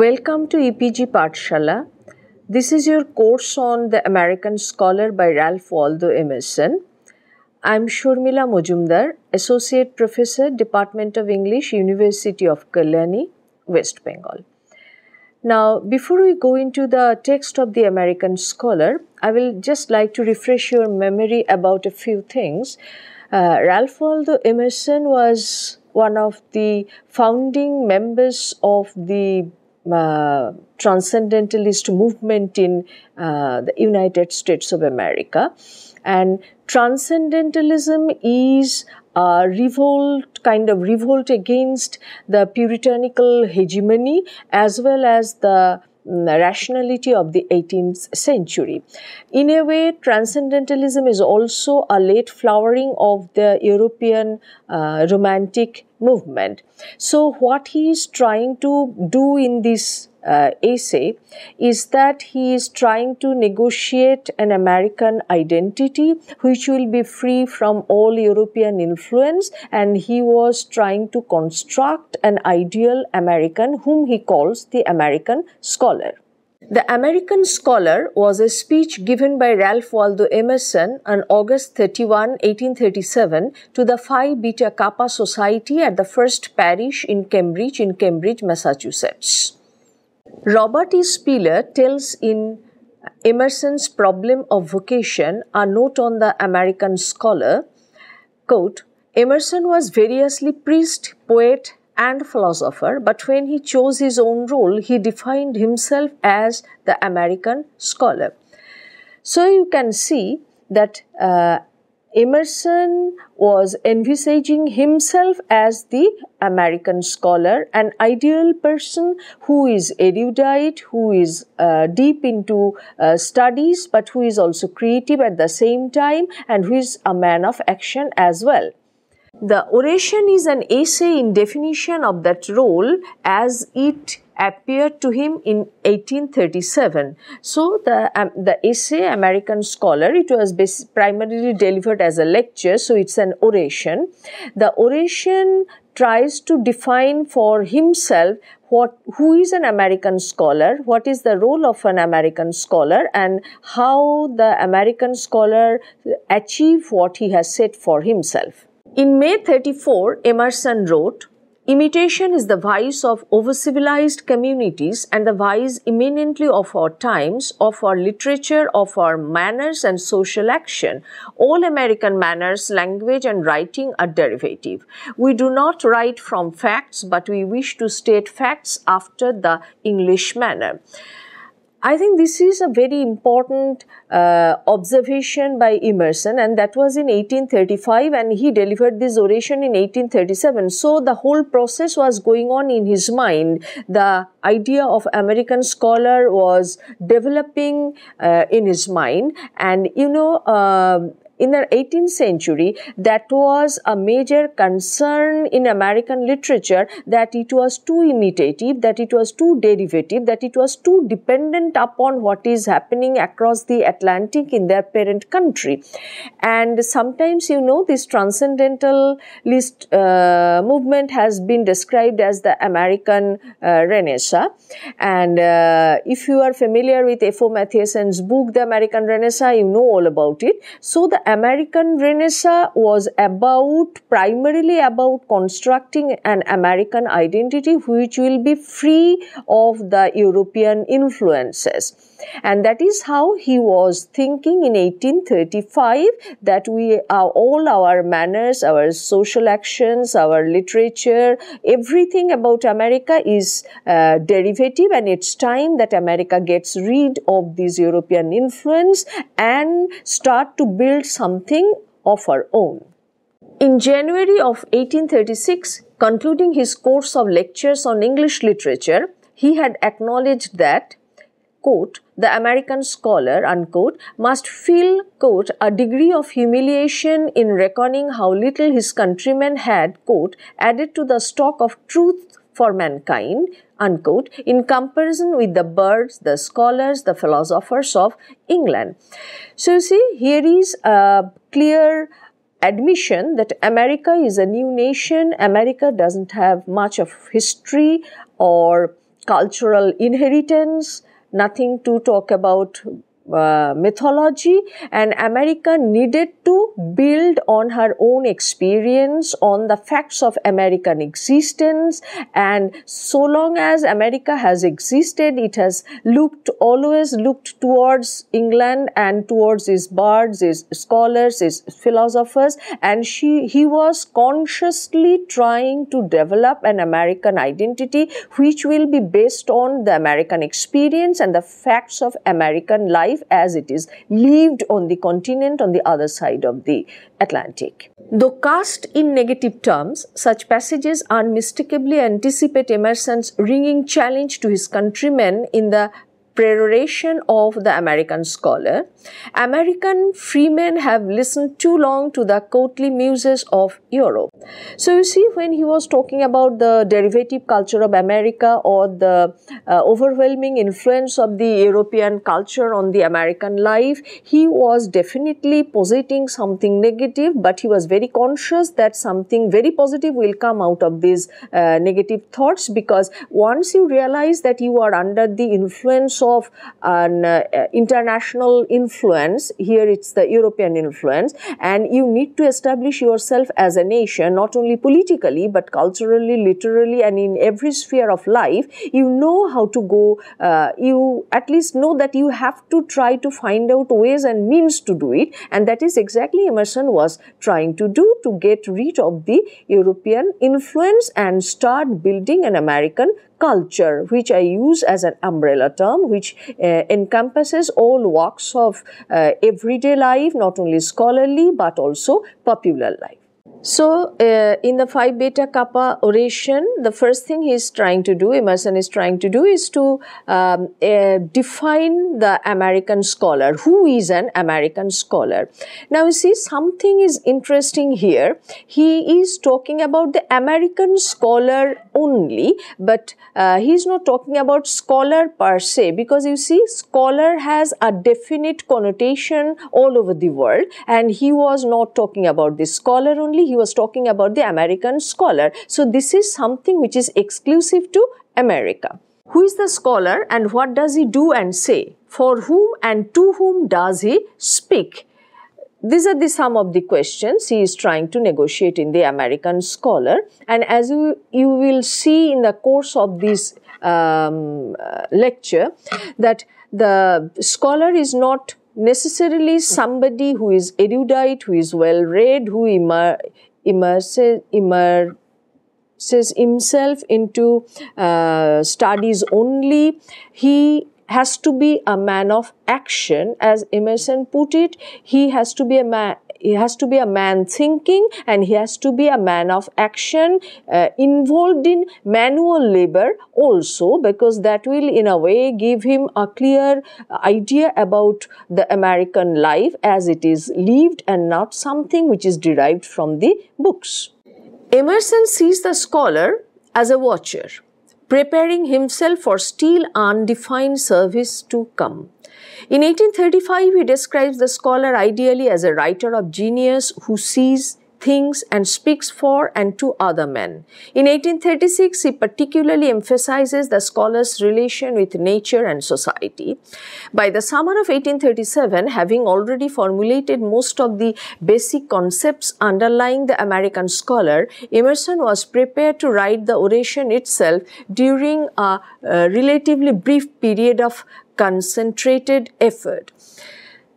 Welcome to EPG Patshala. This is your course on The American Scholar by Ralph Waldo Emerson. I'm Shurmila Mojumdar, Associate Professor, Department of English, University of Kalyani, West Bengal. Now, before we go into the text of The American Scholar, I will just like to refresh your memory about a few things. Uh, Ralph Waldo Emerson was one of the founding members of the uh, transcendentalist movement in uh, the United States of America. And transcendentalism is a revolt, kind of revolt against the puritanical hegemony as well as the mm, rationality of the 18th century. In a way, transcendentalism is also a late flowering of the European uh, Romantic movement. So, what he is trying to do in this uh, essay is that he is trying to negotiate an American identity which will be free from all European influence, and he was trying to construct an ideal American whom he calls the American scholar. The American Scholar was a speech given by Ralph Waldo Emerson on August 31, 1837, to the Phi Beta Kappa Society at the First Parish in Cambridge, in Cambridge, Massachusetts. Robert E. Spiller tells in Emerson's Problem of Vocation, a note on the American Scholar, quote, Emerson was variously priest, poet, and philosopher, but when he chose his own role, he defined himself as the American scholar. So you can see that uh, Emerson was envisaging himself as the American scholar, an ideal person who is erudite, who is uh, deep into uh, studies, but who is also creative at the same time and who is a man of action as well. The oration is an essay in definition of that role as it appeared to him in 1837. So, the, um, the essay American Scholar, it was primarily delivered as a lecture, so it's an oration. The oration tries to define for himself what who is an American scholar, what is the role of an American scholar, and how the American scholar achieve what he has set for himself. In May 34, Emerson wrote, Imitation is the vice of over-civilized communities and the vice imminently of our times, of our literature, of our manners and social action. All American manners, language and writing are derivative. We do not write from facts, but we wish to state facts after the English manner. I think this is a very important uh, observation by Emerson, and that was in 1835, and he delivered this oration in 1837. So the whole process was going on in his mind. The idea of American scholar was developing uh, in his mind, and you know, uh, in the 18th century that was a major concern in American literature that it was too imitative, that it was too derivative, that it was too dependent upon what is happening across the Atlantic in their parent country. And sometimes, you know, this transcendentalist uh, movement has been described as the American uh, Renaissance. And uh, if you are familiar with F.O. matthiessen's book, The American Renaissance, you know all about it. So, the American Renaissance was about, primarily about constructing an American identity which will be free of the European influences. And that is how he was thinking in 1835 that we are all our manners, our social actions, our literature, everything about America is uh, derivative and it's time that America gets rid of this European influence and start to build something of our own. In January of 1836, concluding his course of lectures on English literature, he had acknowledged that quote, the American scholar, unquote, must feel, quote, a degree of humiliation in reckoning how little his countrymen had, quote, added to the stock of truth for mankind, unquote, in comparison with the birds, the scholars, the philosophers of England. So you see, here is a clear admission that America is a new nation, America doesn't have much of history or cultural inheritance, nothing to talk about uh, mythology and America needed to build on her own experience on the facts of American existence and so long as America has existed it has looked always looked towards England and towards its bards its scholars its philosophers and she he was consciously trying to develop an American identity which will be based on the American experience and the facts of American life life as it is lived on the continent on the other side of the Atlantic. Though cast in negative terms, such passages unmistakably anticipate Emerson's ringing challenge to his countrymen in the peroration of the American scholar. American freemen have listened too long to the courtly muses of Europe. So you see when he was talking about the derivative culture of America or the uh, overwhelming influence of the European culture on the American life, he was definitely positing something negative but he was very conscious that something very positive will come out of these uh, negative thoughts because once you realize that you are under the influence of an uh, international influence. Here it's the European influence. And you need to establish yourself as a nation, not only politically, but culturally, literally, and in every sphere of life. You know how to go, uh, you at least know that you have to try to find out ways and means to do it. And that is exactly Emerson was trying to do to get rid of the European influence and start building an American culture, which I use as an umbrella term, which uh, encompasses all walks of uh, everyday life, not only scholarly but also popular life. So, uh, in the Phi Beta Kappa oration, the first thing he is trying to do, Emerson is trying to do, is to um, uh, define the American scholar. Who is an American scholar? Now, you see, something is interesting here. He is talking about the American scholar only, but uh, he is not talking about scholar per se, because you see, scholar has a definite connotation all over the world, and he was not talking about the scholar only he was talking about the American scholar. So this is something which is exclusive to America. Who is the scholar and what does he do and say? For whom and to whom does he speak? These are the some of the questions he is trying to negotiate in the American scholar. And as you, you will see in the course of this um, uh, lecture, that the scholar is not necessarily somebody who is erudite, who is well read, who immer, immerses, immerses himself into uh, studies only. He has to be a man of action, as Emerson put it. He has to be a man he has to be a man thinking and he has to be a man of action uh, involved in manual labor also because that will in a way give him a clear idea about the American life as it is lived and not something which is derived from the books. Emerson sees the scholar as a watcher, preparing himself for still undefined service to come. In 1835, he describes the scholar ideally as a writer of genius who sees thinks and speaks for and to other men. In 1836, he particularly emphasizes the scholar's relation with nature and society. By the summer of 1837, having already formulated most of the basic concepts underlying the American scholar, Emerson was prepared to write the oration itself during a, a relatively brief period of concentrated effort.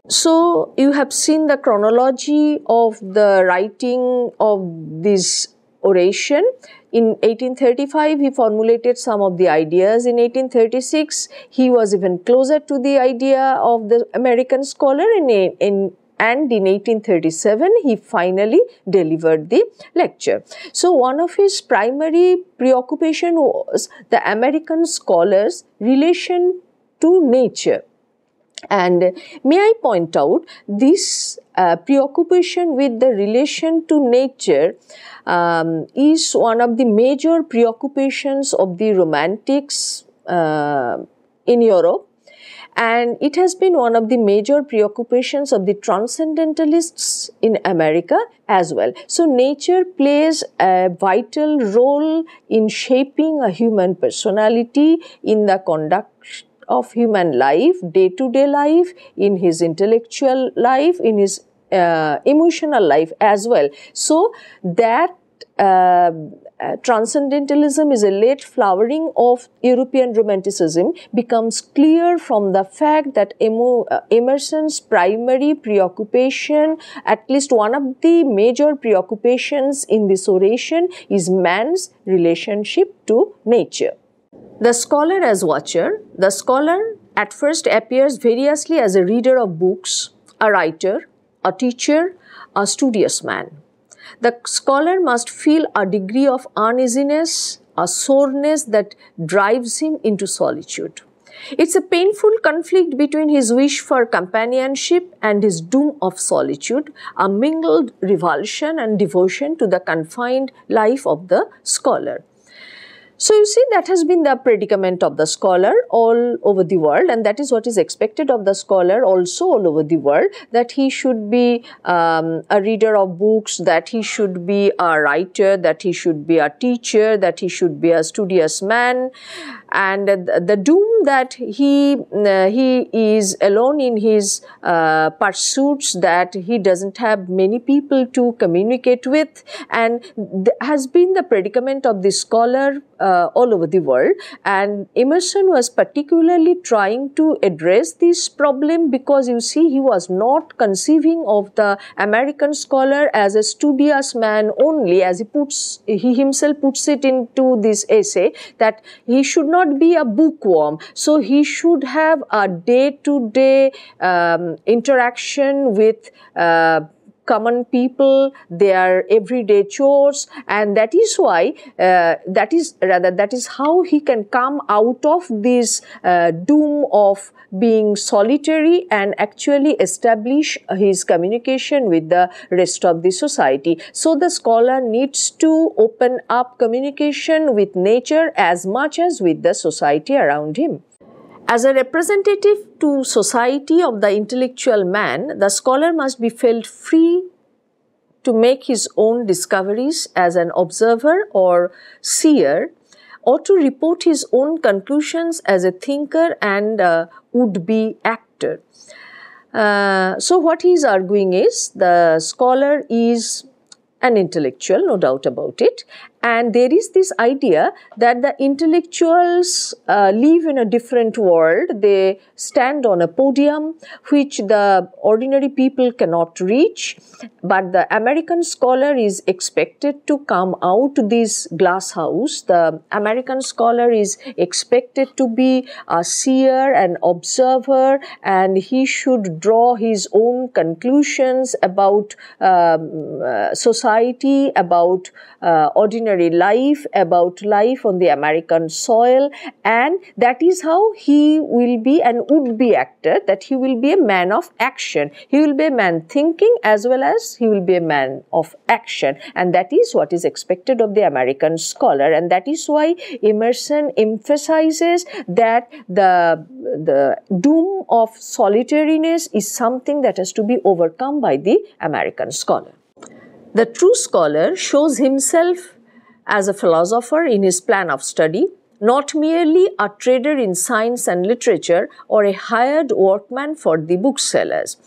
So you have seen the chronology of the writing of this oration. In 1835, he formulated some of the ideas. In 1836, he was even closer to the idea of the American scholar. In, in, and in 1837, he finally delivered the lecture. So, one of his primary preoccupation was the American scholar's relation to nature. And may I point out this uh, preoccupation with the relation to nature um, is one of the major preoccupations of the Romantics uh, in Europe and it has been one of the major preoccupations of the transcendentalists in America as well. So, nature plays a vital role in shaping a human personality in the conduct of human life, day to day life, in his intellectual life, in his uh, emotional life as well. So, that uh, uh, transcendentalism is a late flowering of European Romanticism becomes clear from the fact that Emo, uh, Emerson's primary preoccupation, at least one of the major preoccupations in this oration, is man's relationship to nature. The scholar as watcher. The scholar at first appears variously as a reader of books, a writer, a teacher, a studious man. The scholar must feel a degree of uneasiness, a soreness that drives him into solitude. It's a painful conflict between his wish for companionship and his doom of solitude, a mingled revulsion and devotion to the confined life of the scholar. So, you see, that has been the predicament of the scholar all over the world, and that is what is expected of the scholar also all over the world that he should be um, a reader of books, that he should be a writer, that he should be a teacher, that he should be a studious man. And the doom that he, uh, he is alone in his uh, pursuits, that he doesn't have many people to communicate with, and has been the predicament of the scholar uh, all over the world and Emerson was particularly trying to address this problem because you see he was not conceiving of the American scholar as a studious man only as he puts he himself puts it into this essay that he should not be a bookworm so he should have a day to day um, interaction with uh, common people, their everyday chores, and that is why, uh, that is rather, that is how he can come out of this uh, doom of being solitary and actually establish his communication with the rest of the society. So the scholar needs to open up communication with nature as much as with the society around him. As a representative to society of the intellectual man, the scholar must be felt free to make his own discoveries as an observer or seer, or to report his own conclusions as a thinker and uh, would-be actor. Uh, so what he is arguing is the scholar is an intellectual, no doubt about it, and there is this idea that the intellectuals uh, live in a different world. They stand on a podium which the ordinary people cannot reach, but the American scholar is expected to come out this glass house. The American scholar is expected to be a seer, an observer, and he should draw his own conclusions about um, uh, society, about uh, ordinary life, about life on the American soil, and that is how he will be and would be actor, that he will be a man of action. He will be a man thinking as well as he will be a man of action, and that is what is expected of the American scholar, and that is why Emerson emphasizes that the, the doom of solitariness is something that has to be overcome by the American scholar. The true scholar shows himself as a philosopher in his plan of study, not merely a trader in science and literature or a hired workman for the booksellers.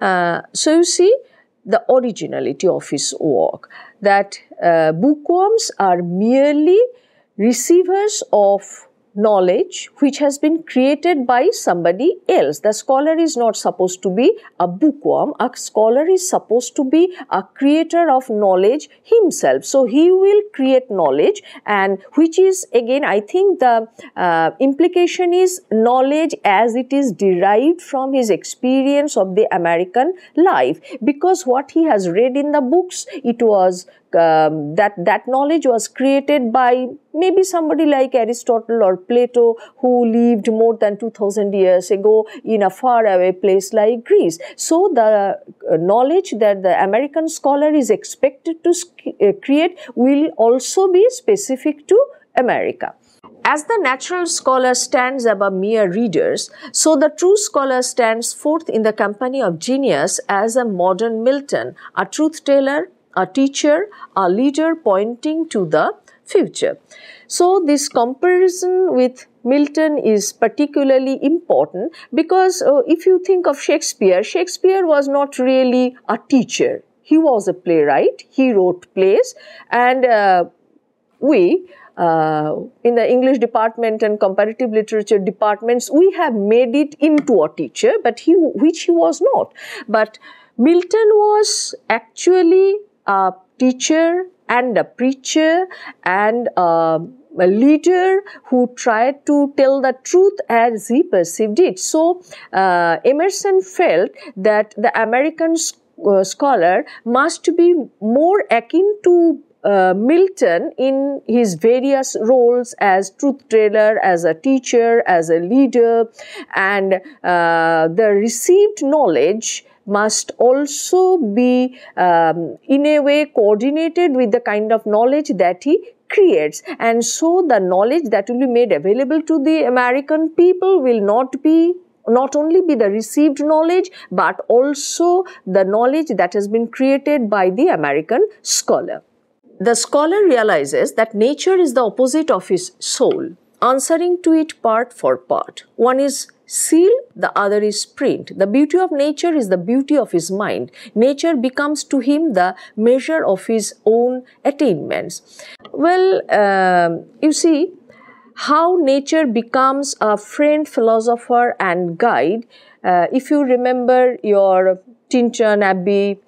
Uh, so you see the originality of his work, that uh, bookworms are merely receivers of knowledge which has been created by somebody else. The scholar is not supposed to be a bookworm. A scholar is supposed to be a creator of knowledge himself. So he will create knowledge and which is again I think the uh, implication is knowledge as it is derived from his experience of the American life because what he has read in the books it was um, that that knowledge was created by maybe somebody like Aristotle or Plato who lived more than 2000 years ago in a faraway place like Greece. So the uh, knowledge that the American scholar is expected to uh, create will also be specific to America. As the natural scholar stands above mere readers, so the true scholar stands forth in the company of genius as a modern Milton, a truth teller, a teacher, a leader pointing to the future. So, this comparison with Milton is particularly important because uh, if you think of Shakespeare, Shakespeare was not really a teacher. He was a playwright, he wrote plays, and uh, we uh, in the English department and comparative literature departments, we have made it into a teacher, but he, which he was not. But Milton was actually a teacher and a preacher and a leader who tried to tell the truth as he perceived it. So, uh, Emerson felt that the American uh, scholar must be more akin to uh, Milton in his various roles as truth teller, as a teacher, as a leader, and uh, the received knowledge must also be um, in a way coordinated with the kind of knowledge that he creates and so the knowledge that will be made available to the American people will not be not only be the received knowledge but also the knowledge that has been created by the American scholar. The scholar realizes that nature is the opposite of his soul, answering to it part for part. One is seal, the other is print. The beauty of nature is the beauty of his mind. Nature becomes to him the measure of his own attainments. Well, uh, you see, how nature becomes a friend, philosopher, and guide. Uh, if you remember your Tinchan Abbey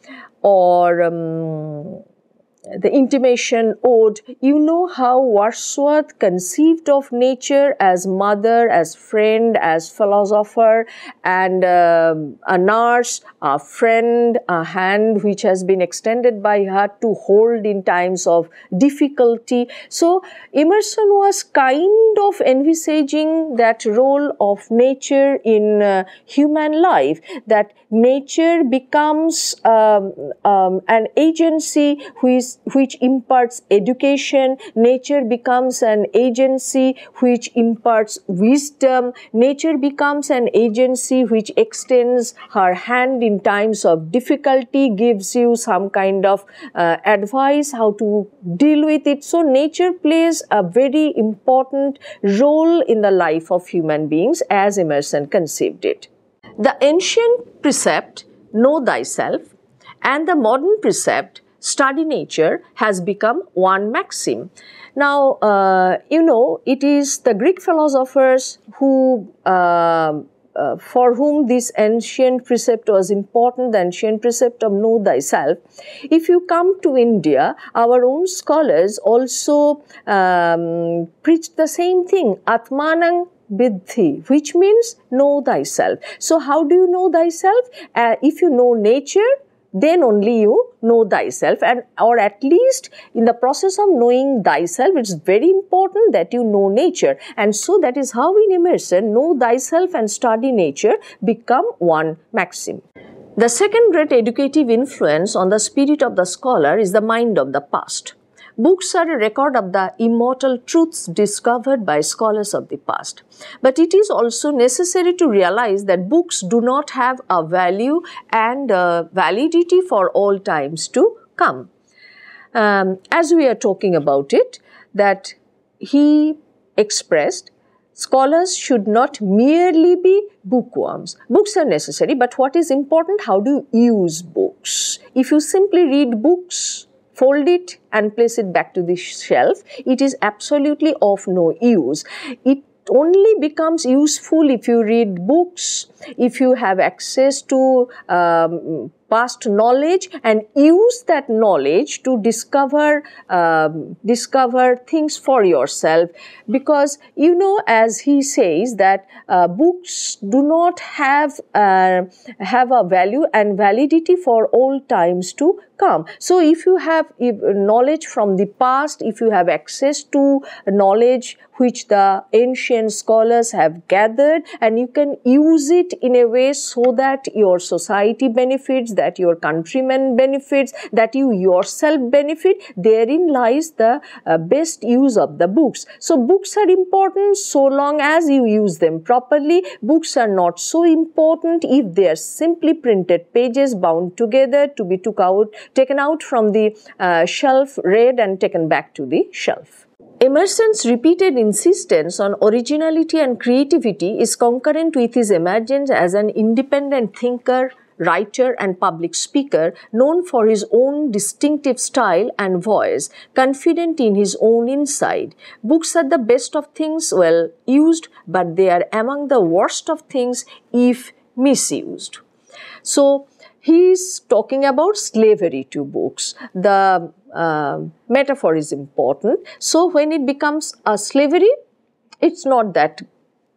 or um, the intimation ode, you know how Warswat conceived of nature as mother, as friend, as philosopher, and uh, a nurse, uh, friend, a hand which has been extended by her to hold in times of difficulty. So Emerson was kind of envisaging that role of nature in uh, human life, that nature becomes um, um, an agency which, which imparts education, nature becomes an agency which imparts wisdom, nature becomes an agency which extends her hand in times of difficulty gives you some kind of uh, advice how to deal with it. So nature plays a very important role in the life of human beings as Emerson conceived it. The ancient precept, know thyself, and the modern precept, study nature, has become one maxim. Now, uh, you know, it is the Greek philosophers who uh, uh, for whom this ancient precept was important, the ancient precept of know thyself. If you come to India, our own scholars also um, preach the same thing, Atmanang Biddhi, which means know thyself. So, how do you know thyself? Uh, if you know nature, then only you know thyself and or at least in the process of knowing thyself it's very important that you know nature and so that is how in emerson know thyself and study nature become one maxim the second great educative influence on the spirit of the scholar is the mind of the past Books are a record of the immortal truths discovered by scholars of the past. But it is also necessary to realize that books do not have a value and a uh, validity for all times to come. Um, as we are talking about it, that he expressed scholars should not merely be bookworms. Books are necessary, but what is important, how do you use books? If you simply read books, fold it and place it back to the shelf. It is absolutely of no use. It only becomes useful if you read books, if you have access to um, past knowledge and use that knowledge to discover uh, discover things for yourself because you know as he says that uh, books do not have uh, have a value and validity for all times to come so if you have knowledge from the past if you have access to knowledge which the ancient scholars have gathered and you can use it in a way so that your society benefits that your countrymen benefits, that you yourself benefit, therein lies the uh, best use of the books. So books are important so long as you use them properly. Books are not so important if they are simply printed pages bound together to be took out, taken out from the uh, shelf, read and taken back to the shelf. Emerson's repeated insistence on originality and creativity is concurrent with his emergence as an independent thinker, writer, and public speaker known for his own distinctive style and voice, confident in his own inside. Books are the best of things well used, but they are among the worst of things if misused. So, he is talking about slavery to books. The uh, metaphor is important. So, when it becomes a slavery, it's not that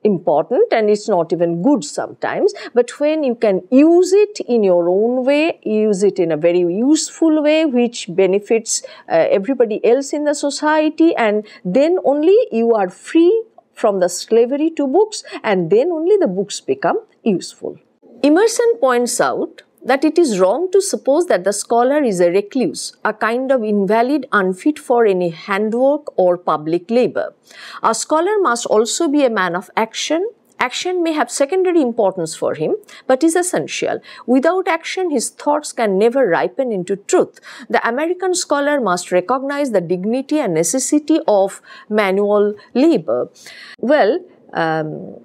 important and it's not even good sometimes but when you can use it in your own way use it in a very useful way which benefits uh, everybody else in the society and then only you are free from the slavery to books and then only the books become useful. Emerson points out that it is wrong to suppose that the scholar is a recluse, a kind of invalid unfit for any handwork or public labor. A scholar must also be a man of action. Action may have secondary importance for him, but is essential. Without action, his thoughts can never ripen into truth. The American scholar must recognize the dignity and necessity of manual labor. Well, um,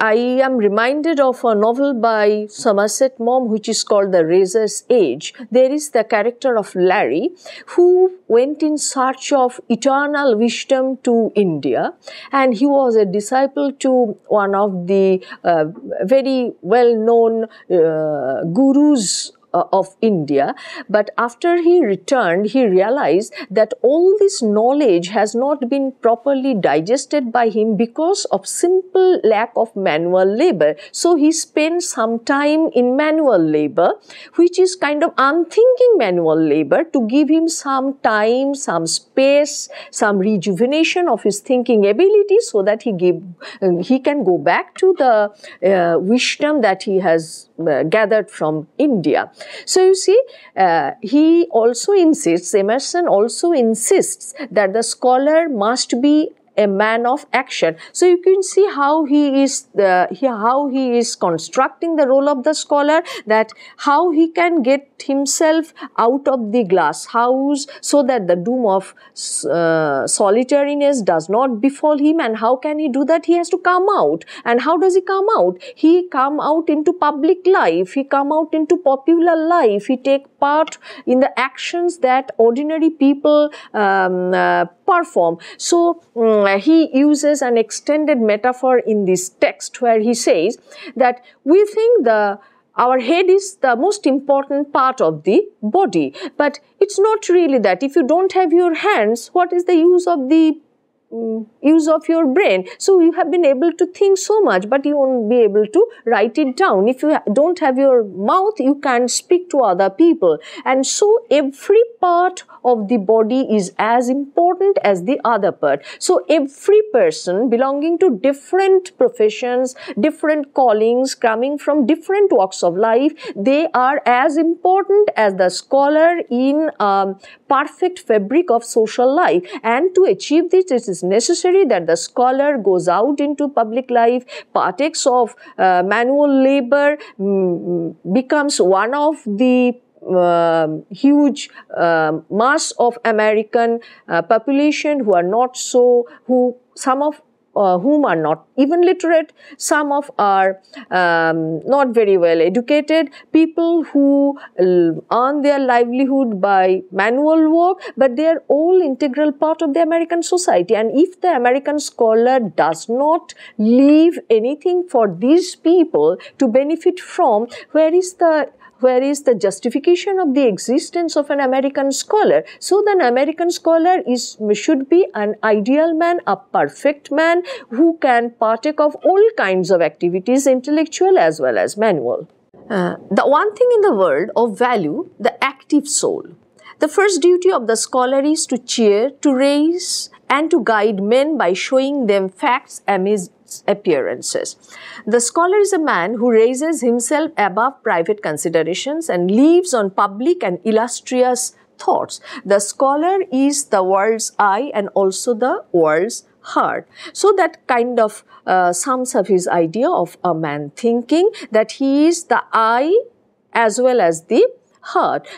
I am reminded of a novel by Somerset Maugham, which is called The Razor's Edge. There is the character of Larry, who went in search of eternal wisdom to India, and he was a disciple to one of the uh, very well known uh, gurus uh, of India. But after he returned, he realized that all this knowledge has not been properly digested by him because of simple lack of manual labor. So he spent some time in manual labor, which is kind of unthinking manual labor to give him some time, some space, some rejuvenation of his thinking ability so that he give, he can go back to the uh, wisdom that he has uh, gathered from India. So you see, uh, he also insists, Emerson also insists that the scholar must be a man of action. So you can see how he is the, he, how he is constructing the role of the scholar that how he can get himself out of the glass house so that the doom of uh, solitariness does not befall him and how can he do that he has to come out and how does he come out he come out into public life he come out into popular life he take part in the actions that ordinary people um, uh, perform. So um, he uses an extended metaphor in this text where he says that we think the our head is the most important part of the body but it's not really that if you don't have your hands what is the use of the Mm, use of your brain. So you have been able to think so much, but you won't be able to write it down. If you don't have your mouth, you can't speak to other people. And so every part of the body is as important as the other part. So every person belonging to different professions, different callings, coming from different walks of life, they are as important as the scholar in um, perfect fabric of social life. And to achieve this, it is necessary that the scholar goes out into public life, partakes of uh, manual labor, mm, mm, becomes one of the um, huge um, mass of American uh, population who are not so, who some of uh, whom are not even literate, some of are um, not very well educated, people who um, earn their livelihood by manual work, but they are all integral part of the American society. And if the American scholar does not leave anything for these people to benefit from, where is the where is the justification of the existence of an American scholar? So the American scholar is should be an ideal man, a perfect man who can partake of all kinds of activities, intellectual as well as manual. Uh, the one thing in the world of value, the active soul. The first duty of the scholar is to cheer, to raise, and to guide men by showing them facts amidst appearances. The scholar is a man who raises himself above private considerations and leaves on public and illustrious thoughts. The scholar is the world's eye and also the world's heart. So that kind of uh, sums up his idea of a man thinking that he is the eye as well as the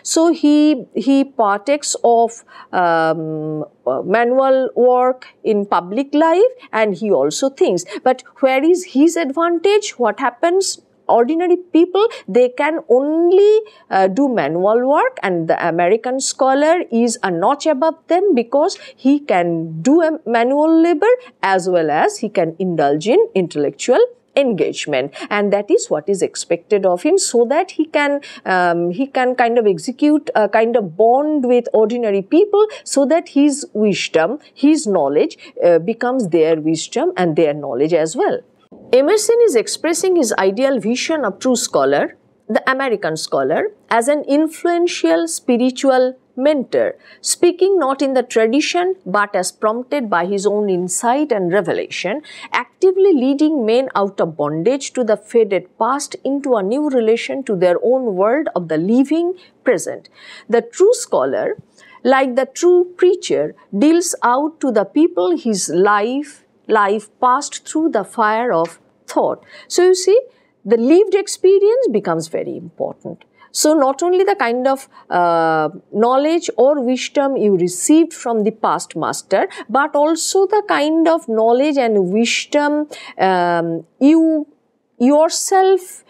so he, he partakes of um, manual work in public life and he also thinks. But where is his advantage? What happens? ordinary people, they can only uh, do manual work and the American scholar is a notch above them because he can do a manual labor as well as he can indulge in intellectual engagement and that is what is expected of him so that he can um, he can kind of execute a kind of bond with ordinary people so that his wisdom his knowledge uh, becomes their wisdom and their knowledge as well emerson is expressing his ideal vision of true scholar the American scholar as an influential spiritual mentor, speaking not in the tradition but as prompted by his own insight and revelation, actively leading men out of bondage to the faded past into a new relation to their own world of the living present. The true scholar, like the true preacher, deals out to the people his life, life passed through the fire of thought. So you see, the lived experience becomes very important. So, not only the kind of uh, knowledge or wisdom you received from the past master, but also the kind of knowledge and wisdom um, you yourself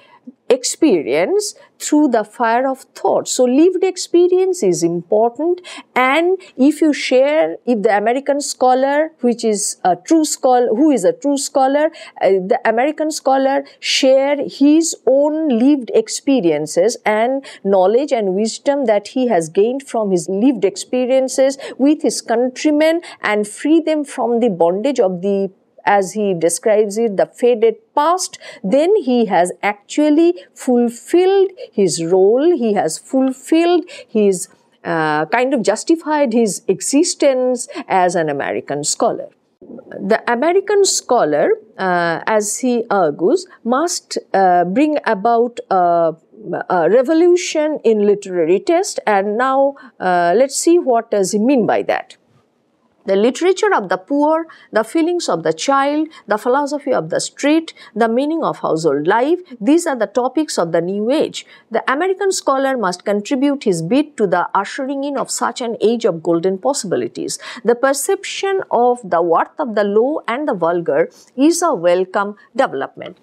experience through the fire of thought. So lived experience is important. And if you share, if the American scholar, which is a true scholar, who is a true scholar, uh, the American scholar share his own lived experiences and knowledge and wisdom that he has gained from his lived experiences with his countrymen and free them from the bondage of the as he describes it, the faded past, then he has actually fulfilled his role, he has fulfilled his uh, kind of justified his existence as an American scholar. The American scholar, uh, as he argues, must uh, bring about a, a, revolution in literary taste. And now, uh, let's see what does he mean by that. The literature of the poor, the feelings of the child, the philosophy of the street, the meaning of household life, these are the topics of the new age. The American scholar must contribute his bit to the ushering in of such an age of golden possibilities. The perception of the worth of the low and the vulgar is a welcome development.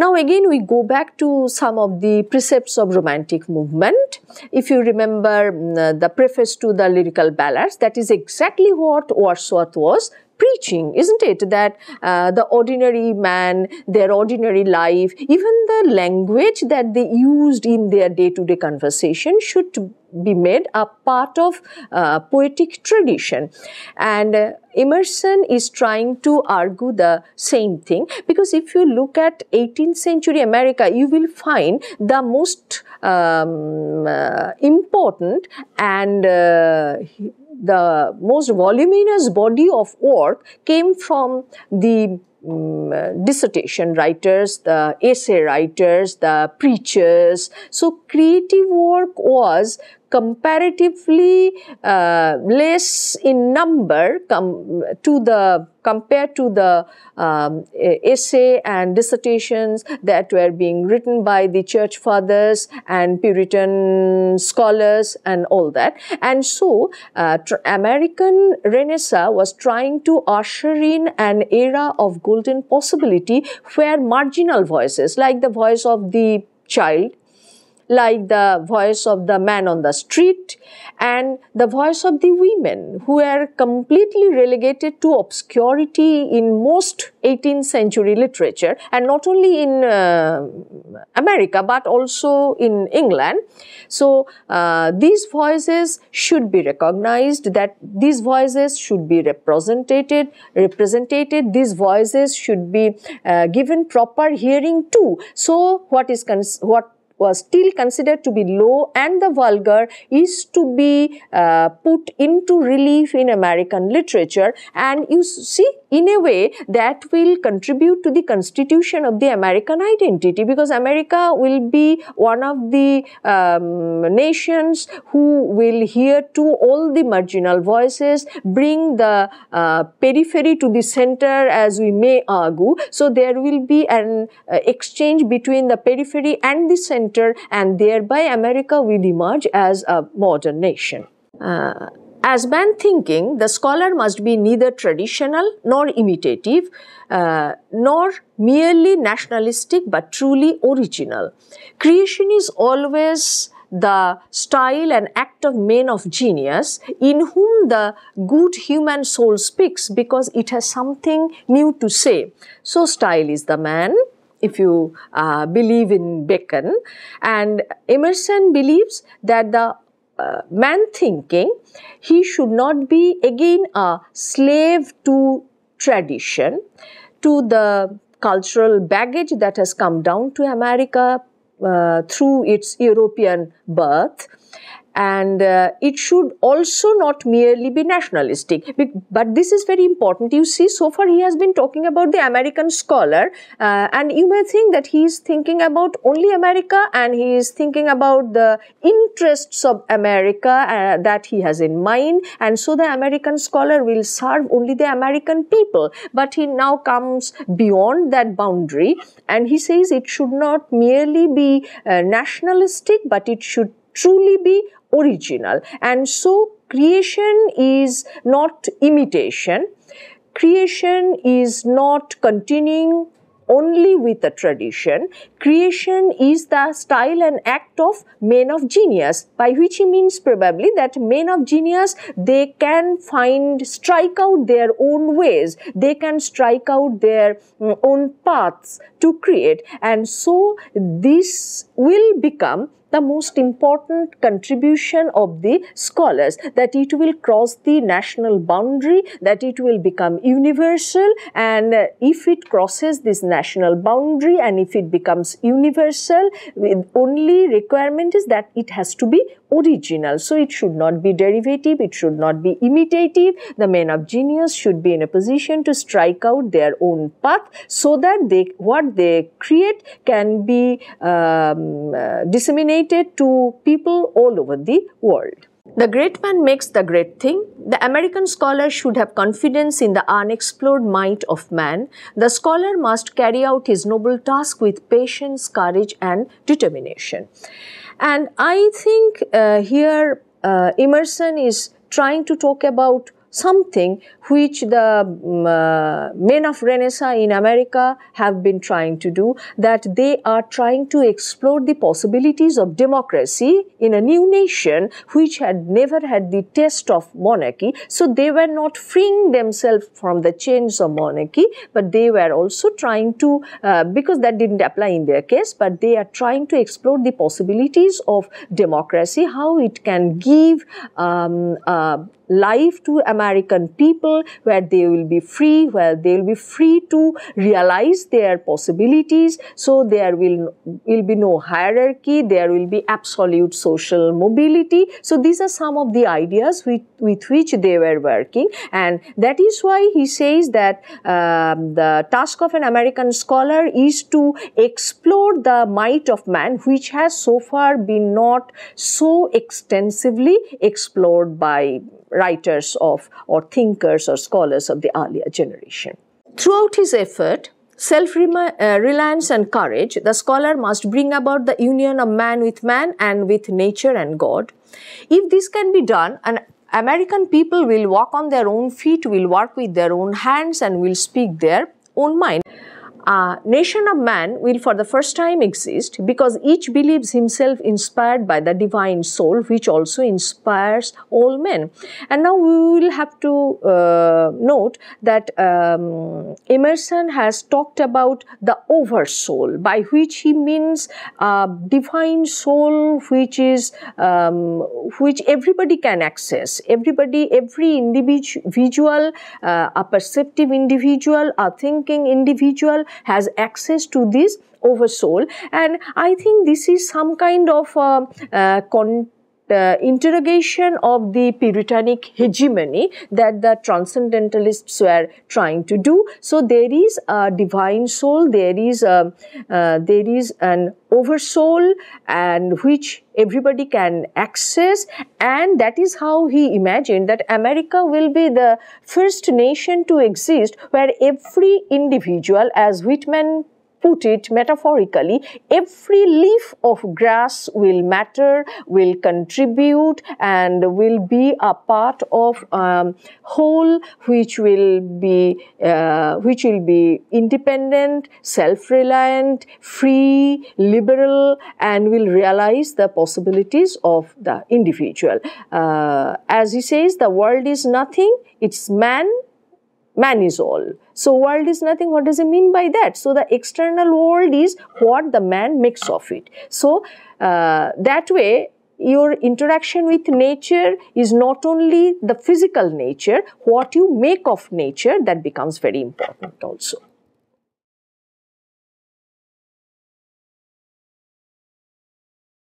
Now again we go back to some of the precepts of romantic movement. If you remember mm, uh, the preface to the lyrical ballads, that is exactly what Wordsworth was preaching, isn't it? That uh, the ordinary man, their ordinary life, even the language that they used in their day to day conversation should be made a part of uh, poetic tradition. And uh, Emerson is trying to argue the same thing because if you look at 18th century America, you will find the most um, uh, important and uh, the most voluminous body of work came from the um, dissertation writers, the essay writers, the preachers. So creative work was comparatively uh, less in number com to the compared to the um, essay and dissertations that were being written by the church fathers and Puritan scholars and all that. And so, uh, American Renaissance was trying to usher in an era of golden possibility where marginal voices, like the voice of the child like the voice of the man on the street and the voice of the women who are completely relegated to obscurity in most 18th century literature and not only in uh, America but also in England. So uh, these voices should be recognized that these voices should be represented, represented, these voices should be uh, given proper hearing too. So what is what was still considered to be low and the vulgar is to be uh, put into relief in American literature. And you see, in a way, that will contribute to the constitution of the American identity because America will be one of the um, nations who will hear to all the marginal voices, bring the uh, periphery to the center as we may argue. So there will be an uh, exchange between the periphery and the center center, and thereby America will emerge as a modern nation. Uh, as man thinking, the scholar must be neither traditional nor imitative, uh, nor merely nationalistic, but truly original. Creation is always the style and act of men of genius in whom the good human soul speaks because it has something new to say. So, style is the man, if you uh, believe in Bacon. And Emerson believes that the uh, man thinking, he should not be again a slave to tradition, to the cultural baggage that has come down to America uh, through its European birth and uh, it should also not merely be nationalistic. But this is very important. You see, so far he has been talking about the American scholar, uh, and you may think that he is thinking about only America and he is thinking about the interests of America uh, that he has in mind, and so the American scholar will serve only the American people. But he now comes beyond that boundary and he says it should not merely be uh, nationalistic, but it should truly be original. And so creation is not imitation. Creation is not continuing only with a tradition. Creation is the style and act of men of genius, by which he means probably that men of genius, they can find, strike out their own ways, they can strike out their mm, own paths to create. And so this will become the most important contribution of the scholars, that it will cross the national boundary, that it will become universal and uh, if it crosses this national boundary and if it becomes universal, only requirement is that it has to be original. So it should not be derivative, it should not be imitative. The men of genius should be in a position to strike out their own path so that they what they create can be um, uh, disseminated to people all over the world. The great man makes the great thing. The American scholar should have confidence in the unexplored might of man. The scholar must carry out his noble task with patience, courage, and determination. And I think uh, here uh, is trying to talk about something which the um, uh, men of Renaissance in America have been trying to do, that they are trying to explore the possibilities of democracy in a new nation which had never had the test of monarchy. So they were not freeing themselves from the chains of monarchy, but they were also trying to, uh, because that didn't apply in their case, but they are trying to explore the possibilities of democracy, how it can give um, uh, life to American people, where they will be free, where they will be free to realize their possibilities. So there will, will be no hierarchy, there will be absolute social mobility. So these are some of the ideas with, with which they were working. And that is why he says that um, the task of an American scholar is to explore the might of man, which has so far been not so extensively explored by writers of or thinkers or scholars of the earlier generation. Throughout his effort, self-reliance uh, and courage, the scholar must bring about the union of man with man and with nature and God. If this can be done, an American people will walk on their own feet, will work with their own hands and will speak their own mind uh, nation of man will for the first time exist because each believes himself inspired by the divine soul which also inspires all men. And now we will have to uh, note that um, Emerson has talked about the oversoul by which he means uh, divine soul which is um, which everybody can access. Everybody, every individual, uh, a perceptive individual, a thinking individual has access to this oversoul and i think this is some kind of uh, uh, con the interrogation of the Puritanic hegemony that the transcendentalists were trying to do. So there is a divine soul, there is a, uh, there is an oversoul and which everybody can access and that is how he imagined that America will be the first nation to exist where every individual as Whitman put it metaphorically, every leaf of grass will matter, will contribute, and will be a part of um, whole which will be uh, which will be independent, self-reliant, free, liberal, and will realize the possibilities of the individual. Uh, as he says, the world is nothing; it's man man is all. So world is nothing. What does he mean by that? So the external world is what the man makes of it. So uh, that way your interaction with nature is not only the physical nature, what you make of nature that becomes very important also.